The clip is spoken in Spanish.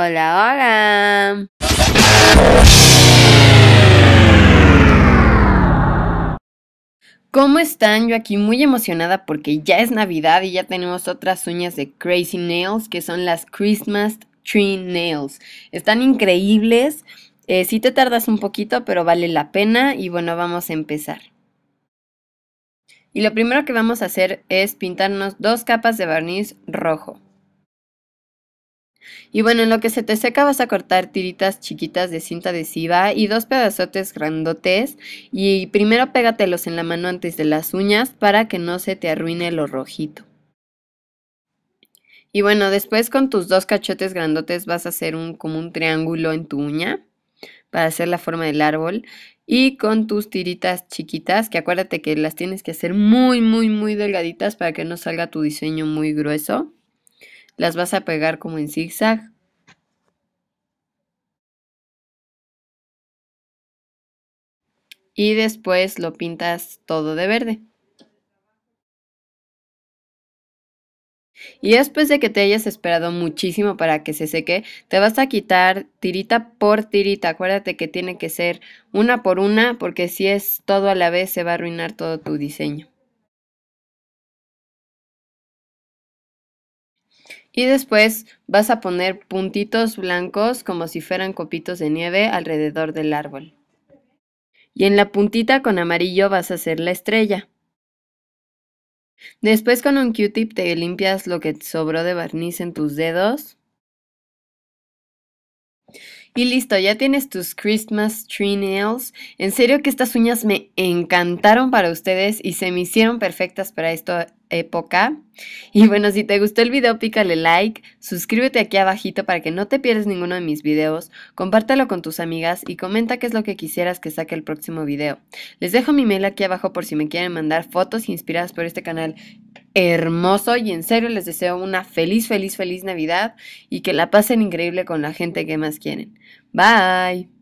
Hola, hola. ¿Cómo están? Yo aquí muy emocionada porque ya es Navidad y ya tenemos otras uñas de Crazy Nails que son las Christmas Tree Nails. Están increíbles. Eh, si te tardas un poquito, pero vale la pena y bueno, vamos a empezar. Y lo primero que vamos a hacer es pintarnos dos capas de barniz rojo. Y bueno, en lo que se te seca vas a cortar tiritas chiquitas de cinta adhesiva y dos pedazotes grandotes y primero pégatelos en la mano antes de las uñas para que no se te arruine lo rojito. Y bueno, después con tus dos cachotes grandotes vas a hacer un, como un triángulo en tu uña para hacer la forma del árbol. Y con tus tiritas chiquitas, que acuérdate que las tienes que hacer muy, muy, muy delgaditas para que no salga tu diseño muy grueso. Las vas a pegar como en zigzag. Y después lo pintas todo de verde. Y después de que te hayas esperado muchísimo para que se seque, te vas a quitar tirita por tirita. Acuérdate que tiene que ser una por una porque si es todo a la vez se va a arruinar todo tu diseño. Y después vas a poner puntitos blancos como si fueran copitos de nieve alrededor del árbol. Y en la puntita con amarillo vas a hacer la estrella. Después con un Q-tip te limpias lo que sobró de barniz en tus dedos. Y listo, ya tienes tus Christmas tree nails. En serio que estas uñas me encantaron para ustedes y se me hicieron perfectas para esta época. Y bueno, si te gustó el video, pícale like, suscríbete aquí abajito para que no te pierdas ninguno de mis videos, compártelo con tus amigas y comenta qué es lo que quisieras que saque el próximo video. Les dejo mi mail aquí abajo por si me quieren mandar fotos inspiradas por este canal hermoso y en serio les deseo una feliz, feliz, feliz Navidad y que la pasen increíble con la gente que más quieren. Bye.